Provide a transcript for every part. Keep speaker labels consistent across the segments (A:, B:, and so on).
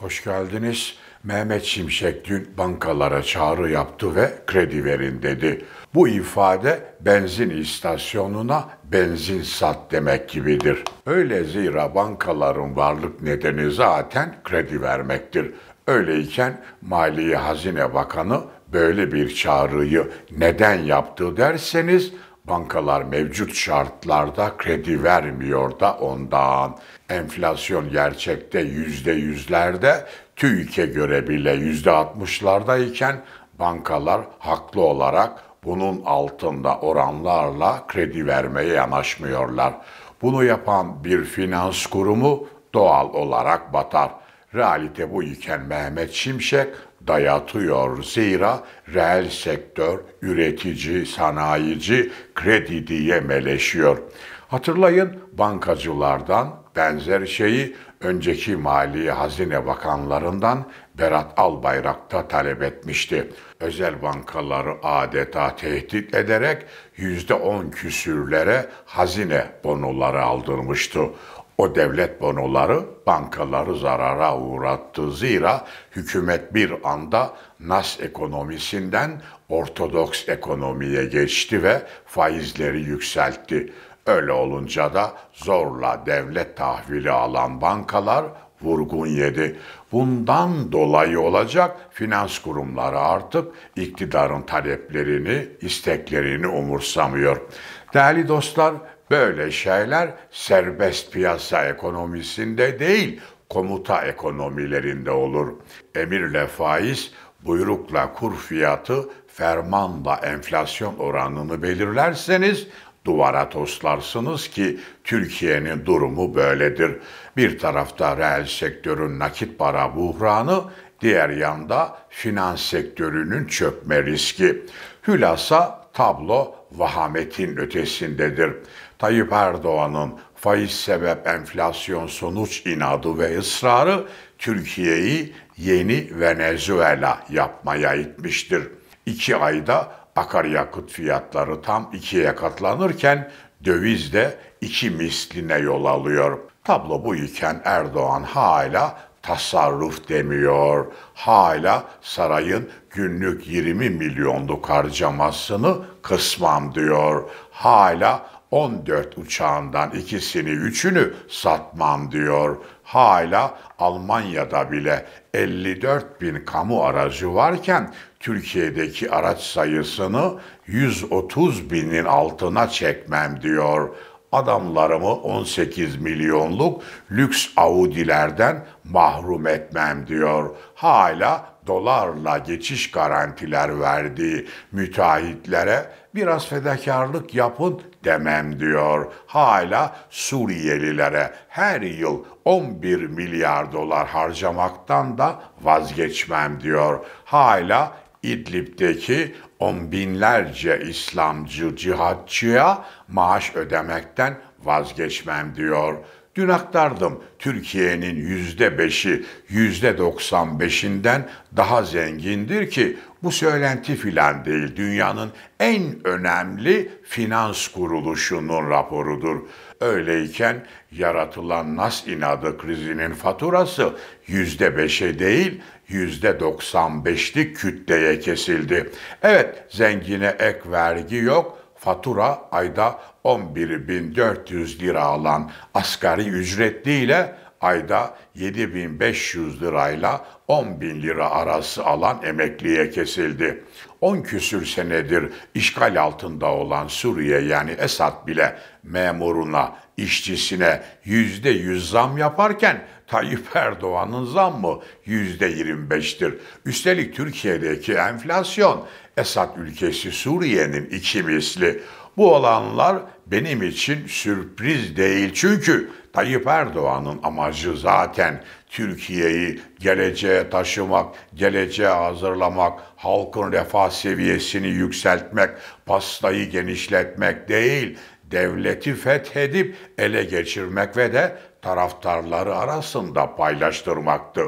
A: Hoş geldiniz. Mehmet Şimşek dün bankalara çağrı yaptı ve kredi verin dedi. Bu ifade benzin istasyonuna benzin sat demek gibidir. Öyle zira bankaların varlık nedeni zaten kredi vermektir. Öyleyken Maliye Hazine Bakanı böyle bir çağrıyı neden yaptı derseniz Bankalar mevcut şartlarda kredi vermiyor da ondan. Enflasyon gerçekte yüzde yüzlerde, TÜİK'e göre bile yüzde altmışlardayken bankalar haklı olarak bunun altında oranlarla kredi vermeye yanaşmıyorlar. Bunu yapan bir finans kurumu doğal olarak batar. Realite bu iken Mehmet Şimşek dayatıyor. Zira reel sektör, üretici, sanayici kredi diye meleşiyor. Hatırlayın bankacılardan benzer şeyi önceki Mali Hazine Bakanlarından Berat Albayrak'ta talep etmişti. Özel bankaları adeta tehdit ederek yüzde on küsürlere hazine bonoları aldırmıştı. O devlet bonoları bankaları zarara uğrattı. Zira hükümet bir anda nas ekonomisinden ortodoks ekonomiye geçti ve faizleri yükseltti. Öyle olunca da zorla devlet tahvili alan bankalar vurgun yedi. Bundan dolayı olacak finans kurumları artık iktidarın taleplerini, isteklerini umursamıyor. Değerli dostlar, Böyle şeyler serbest piyasa ekonomisinde değil, komuta ekonomilerinde olur. Emirle faiz, buyrukla kur fiyatı, fermanla enflasyon oranını belirlerseniz duvara toslarsınız ki Türkiye'nin durumu böyledir. Bir tarafta reel sektörün nakit para buhranı, diğer yanda finans sektörünün çökme riski. Hülasa tablo vahametin ötesindedir. Tayyip Erdoğan'ın faiz sebep enflasyon sonuç inadı ve ısrarı Türkiye'yi yeni Venezuela yapmaya itmiştir. İki ayda akaryakıt fiyatları tam ikiye katlanırken döviz de iki misline yol alıyor. Tablo bu iken Erdoğan hala tasarruf demiyor. Hala sarayın günlük 20 milyonluk harcamasını kısmam diyor. Hala 14 uçağından ikisini, üçünü satmam diyor. Hala Almanya'da bile 54 bin kamu aracı varken Türkiye'deki araç sayısını 130 binin altına çekmem diyor. Adamlarımı 18 milyonluk lüks Audi'lerden mahrum etmem diyor. Hala dolarla geçiş garantiler verdiği müteahhitlere biraz fedakarlık yapın demem diyor. Hala Suriyelilere her yıl 11 milyar dolar harcamaktan da vazgeçmem diyor. Hala İdlib'deki on binlerce İslamcı cihatçıya maaş ödemekten vazgeçmem diyor. Dün aktardım Türkiye'nin yüzde beşi, yüzde doksan beşinden daha zengindir ki bu söylenti filan değil, dünyanın en önemli finans kuruluşunun raporudur. Öyleyken yaratılan nas inadı krizinin faturası yüzde beşe değil yüzde doksan beşlik kütleye kesildi. Evet zengine ek vergi yok, fatura ayda 11.400 lira alan asgari ücretliyle ayda 7500 lirayla 10 bin lira arası alan emekliye kesildi. 10 küsür senedir işgal altında olan Suriye yani Esad bile memuruna, işçisine yüzde yüz zam yaparken Tayyip Erdoğan'ın zammı yüzde 25'tir. Üstelik Türkiye'deki enflasyon Esad ülkesi Suriye'nin iki misli. Bu olanlar benim için sürpriz değil. Çünkü Tayyip Erdoğan'ın amacı zaten Türkiye'yi geleceğe taşımak, geleceğe hazırlamak, halkın refah seviyesini yükseltmek, pastayı genişletmek değil, devleti fethedip ele geçirmek ve de taraftarları arasında paylaştırmaktı.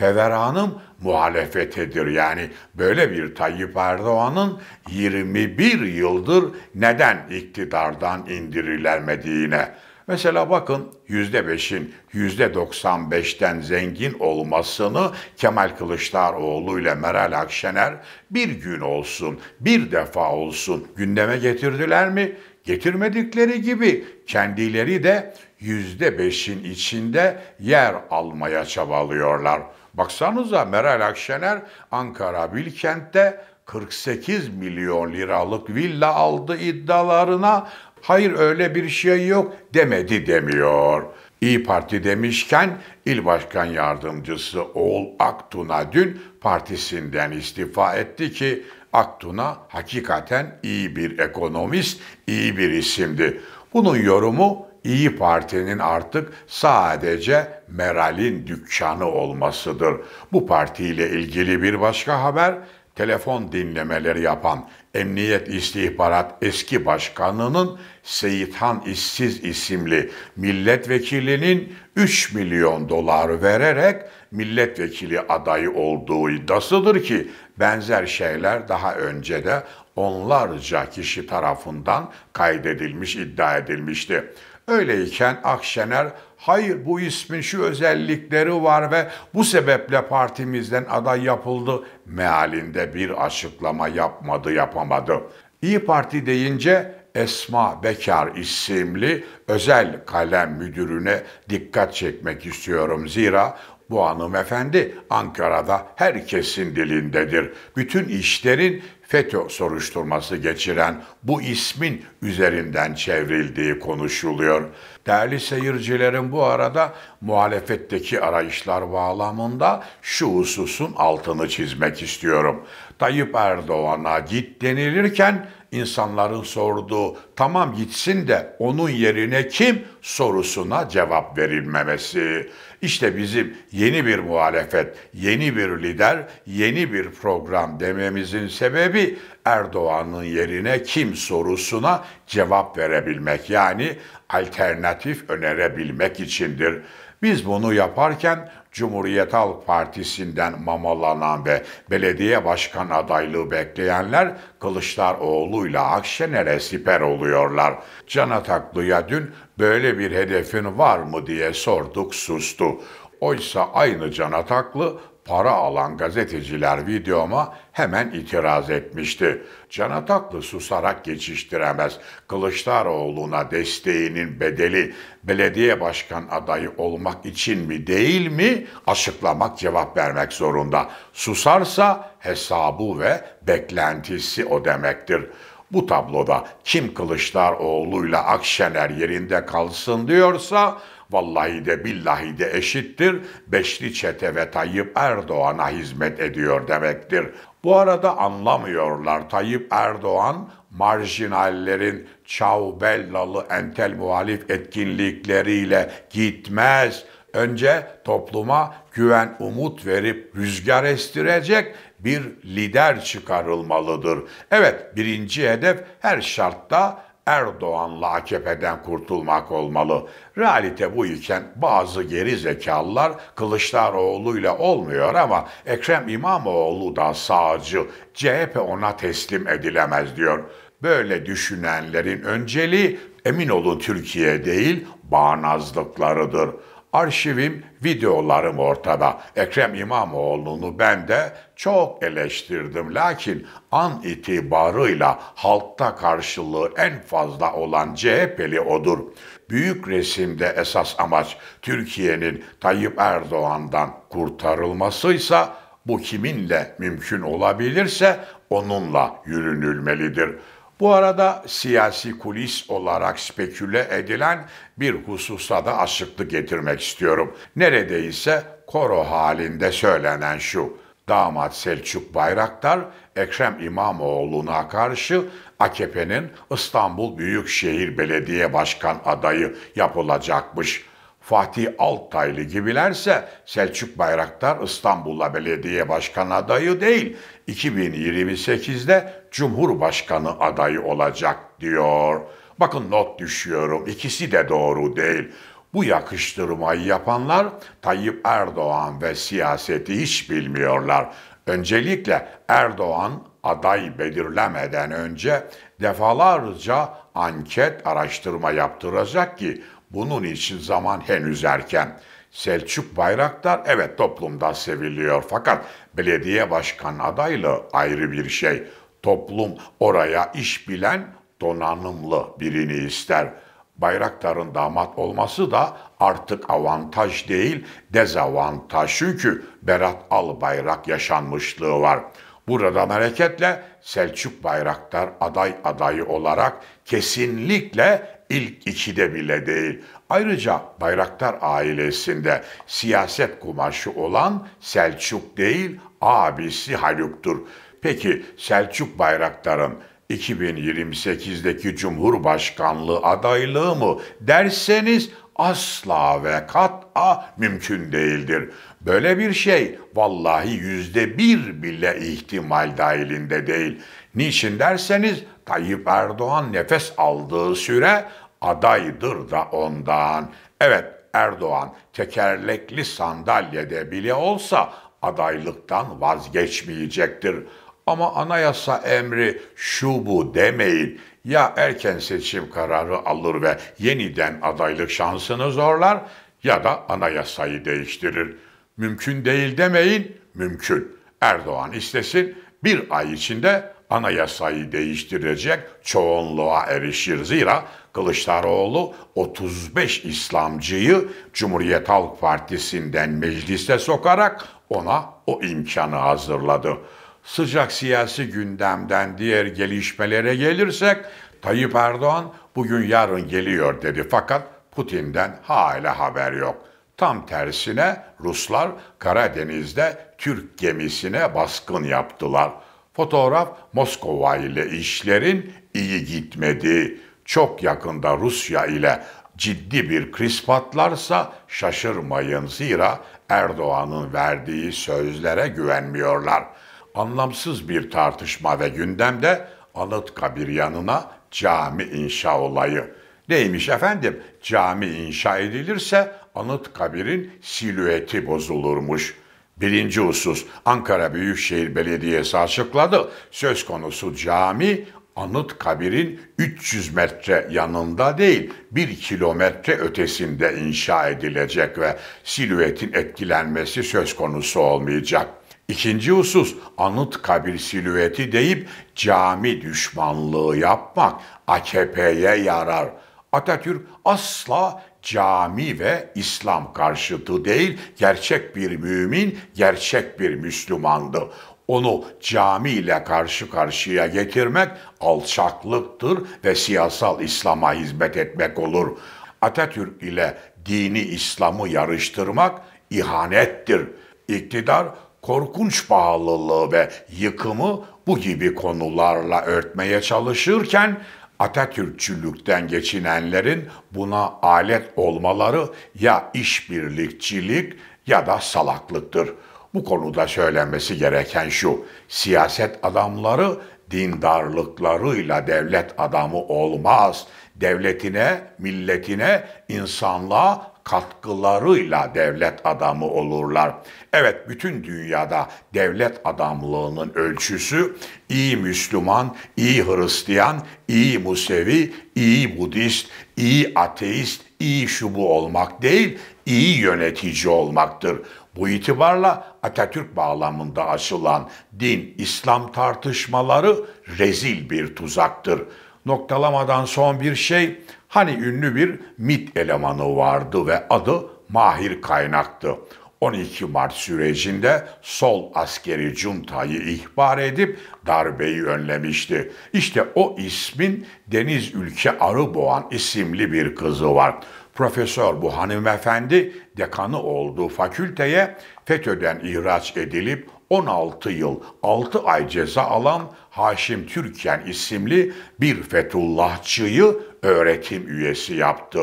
A: Feverhan'ın muhalefetidir. Yani böyle bir Tayyip Erdoğan'ın 21 yıldır neden iktidardan indirilemediğine. Mesela bakın %5'in %95'ten zengin olmasını Kemal Kılıçdaroğlu ile Meral Akşener bir gün olsun, bir defa olsun gündeme getirdiler mi? Getirmedikleri gibi kendileri de yüzde beşin içinde yer almaya çabalıyorlar. Baksanıza Meral Akşener Ankara Bilkent'te 48 milyon liralık villa aldı iddialarına. Hayır öyle bir şey yok demedi demiyor. İyi Parti demişken İl Başkan Yardımcısı Oğul Aktun'a dün partisinden istifa etti ki Aktun'a hakikaten iyi bir ekonomist, iyi bir isimdi. Bunun yorumu İyi Parti'nin artık sadece Meral'in dükkanı olmasıdır. Bu partiyle ilgili bir başka haber, telefon dinlemeleri yapan Emniyet İstihbarat eski başkanının Seyithan İşsiz isimli milletvekilinin 3 milyon dolar vererek milletvekili adayı olduğu iddiasıdır ki benzer şeyler daha önce de onlarca kişi tarafından kaydedilmiş, iddia edilmişti. Öyleyken Akşener hayır bu ismin şu özellikleri var ve bu sebeple partimizden aday yapıldı mealinde bir açıklama yapmadı yapamadı. İyi Parti deyince Esma Bekar isimli özel kalem müdürüne dikkat çekmek istiyorum. Zira bu hanımefendi Ankara'da herkesin dilindedir. Bütün işlerin FETÖ soruşturması geçiren bu ismin üzerinden çevrildiği konuşuluyor. Değerli seyircilerim bu arada muhalefetteki arayışlar bağlamında şu hususun altını çizmek istiyorum. Tayyip Erdoğan'a git denilirken insanların sorduğu tamam gitsin de onun yerine kim sorusuna cevap verilmemesi. İşte bizim yeni bir muhalefet, yeni bir lider, yeni bir program dememizin sebebi Erdoğan'ın yerine kim sorusuna cevap verebilmek yani alternatif önerebilmek içindir. Biz bunu yaparken Cumhuriyet Halk Partisi'nden mamalanan ve belediye başkan adaylığı bekleyenler Kılıçdaroğlu'yla Akşener'e siper oluyorlar. Can Ataklı'ya dün böyle bir hedefin var mı diye sorduk sustu. Oysa aynı Can Ataklı para alan gazeteciler videoma hemen itiraz etmişti. Can Ataklı susarak geçiştiremez. Kılıçdaroğlu'na desteğinin bedeli belediye başkan adayı olmak için mi değil mi açıklamak cevap vermek zorunda. Susarsa hesabı ve beklentisi o demektir. Bu tabloda kim Kılıçdaroğlu'yla Akşener yerinde kalsın diyorsa vallahi de billahi de eşittir, beşli çete ve Tayyip Erdoğan'a hizmet ediyor demektir. Bu arada anlamıyorlar Tayyip Erdoğan marjinallerin çavbellalı entel muhalif etkinlikleriyle gitmez. Önce topluma güven umut verip rüzgar estirecek bir lider çıkarılmalıdır. Evet birinci hedef her şartta Erdoğan'la AKP'den kurtulmak olmalı. Realite bu iken bazı geri zekalılar ile olmuyor ama Ekrem İmamoğlu da sağcı. CHP ona teslim edilemez diyor. Böyle düşünenlerin önceliği emin olun Türkiye değil bağnazlıklarıdır arşivim, videolarım ortada. Ekrem İmamoğlu'nu ben de çok eleştirdim. Lakin an itibarıyla halkta karşılığı en fazla olan CHP'li odur. Büyük resimde esas amaç Türkiye'nin Tayyip Erdoğan'dan kurtarılmasıysa bu kiminle mümkün olabilirse onunla yürünülmelidir.'' Bu arada siyasi kulis olarak speküle edilen bir hususa da açıklık getirmek istiyorum. Neredeyse koro halinde söylenen şu. Damat Selçuk Bayraktar, Ekrem İmamoğlu'na karşı AKP'nin İstanbul Büyükşehir Belediye Başkan adayı yapılacakmış. Fatih Altaylı gibilerse Selçuk Bayraktar İstanbul'a belediye başkanı adayı değil, 2028'de Cumhurbaşkanı adayı olacak diyor. Bakın not düşüyorum. ikisi de doğru değil. Bu yakıştırmayı yapanlar Tayyip Erdoğan ve siyaseti hiç bilmiyorlar. Öncelikle Erdoğan aday belirlemeden önce defalarca anket araştırma yaptıracak ki bunun için zaman henüz erken. Selçuk Bayraktar evet toplumda seviliyor fakat belediye başkan adaylığı ayrı bir şey. Toplum oraya iş bilen donanımlı birini ister. Bayraktar'ın damat olması da artık avantaj değil dezavantaj çünkü Berat Albayrak yaşanmışlığı var. Buradan hareketle Selçuk Bayraktar aday adayı olarak kesinlikle ilk ikide bile değil. Ayrıca Bayraktar ailesinde siyaset kumaşı olan Selçuk değil abisi Haluk'tur. Peki Selçuk Bayraktar'ın 2028'deki Cumhurbaşkanlığı adaylığı mı derseniz asla ve kat'a mümkün değildir. Böyle bir şey vallahi yüzde bir bile ihtimal dahilinde değil. Niçin derseniz Tayyip Erdoğan nefes aldığı süre adaydır da ondan. Evet Erdoğan tekerlekli sandalyede bile olsa adaylıktan vazgeçmeyecektir. Ama anayasa emri şu bu demeyin. Ya erken seçim kararı alır ve yeniden adaylık şansını zorlar ya da anayasayı değiştirir. Mümkün değil demeyin, mümkün. Erdoğan istesin bir ay içinde anayasayı değiştirecek çoğunluğa erişir. Zira Kılıçdaroğlu 35 İslamcıyı Cumhuriyet Halk Partisi'nden meclise sokarak ona o imkanı hazırladı. Sıcak siyasi gündemden diğer gelişmelere gelirsek Tayyip Erdoğan bugün yarın geliyor dedi fakat Putin'den hala haber yok. Tam tersine Ruslar Karadeniz'de Türk gemisine baskın yaptılar.'' Fotoğraf Moskova ile işlerin iyi gitmedi. Çok yakında Rusya ile ciddi bir kriz patlarsa şaşırmayın zira Erdoğan'ın verdiği sözlere güvenmiyorlar. Anlamsız bir tartışma ve gündemde Anıtkabir yanına cami inşa olayı. Neymiş efendim? Cami inşa edilirse Anıtkabir'in silüeti bozulurmuş.'' Birinci husus Ankara Büyükşehir Belediyesi açıkladı. Söz konusu cami anıt kabirin 300 metre yanında değil 1 kilometre ötesinde inşa edilecek ve silüetin etkilenmesi söz konusu olmayacak. İkinci husus anıt kabir silüeti deyip cami düşmanlığı yapmak AKP'ye yarar. Atatürk asla cami ve İslam karşıtı değil, gerçek bir mümin, gerçek bir Müslümandı. Onu cami ile karşı karşıya getirmek alçaklıktır ve siyasal İslam'a hizmet etmek olur. Atatürk ile dini İslam'ı yarıştırmak ihanettir. İktidar korkunç pahalılığı ve yıkımı bu gibi konularla örtmeye çalışırken Atatürkçülükten geçinenlerin buna alet olmaları ya işbirlikçilik ya da salaklıktır. Bu konuda söylenmesi gereken şu, siyaset adamları dindarlıklarıyla devlet adamı olmaz. Devletine, milletine, insanlığa katkılarıyla devlet adamı olurlar. Evet bütün dünyada devlet adamlığının ölçüsü iyi Müslüman, iyi Hristiyan, iyi Musevi, iyi Budist, iyi ateist, iyi şubu olmak değil, iyi yönetici olmaktır. Bu itibarla Atatürk bağlamında açılan din İslam tartışmaları rezil bir tuzaktır. Noktalamadan son bir şey Hani ünlü bir MIT elemanı vardı ve adı Mahir Kaynak'tı. 12 Mart sürecinde sol askeri cuntayı ihbar edip darbeyi önlemişti. İşte o ismin Deniz Ülke Arıboğan isimli bir kızı var. Profesör bu hanımefendi dekanı olduğu fakülteye FETÖ'den ihraç edilip 16 yıl 6 ay ceza alan Haşim Türken isimli bir Fethullahçıyı öğretim üyesi yaptı.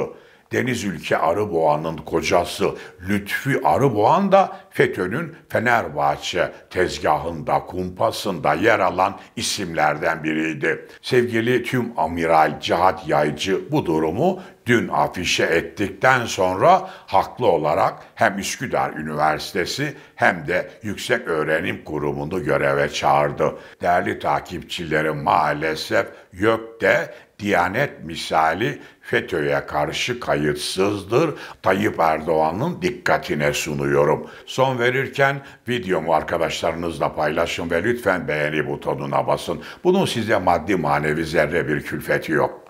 A: Deniz Ülke Arıboğan'ın kocası Lütfü Arıboğan da FETÖ'nün Fenerbahçe tezgahında, kumpasında yer alan isimlerden biriydi. Sevgili tüm amiral Cihat Yaycı bu durumu dün afişe ettikten sonra haklı olarak hem Üsküdar Üniversitesi hem de Yüksek Öğrenim Kurumu'nu göreve çağırdı. Değerli takipçileri maalesef YÖK de Diyanet misali FETÖ'ye karşı kayıtsızdır. Tayyip Erdoğan'ın dikkatine sunuyorum. Son son verirken videomu arkadaşlarınızla paylaşın ve lütfen beğeni butonuna basın. Bunun size maddi manevi zerre bir külfeti yok.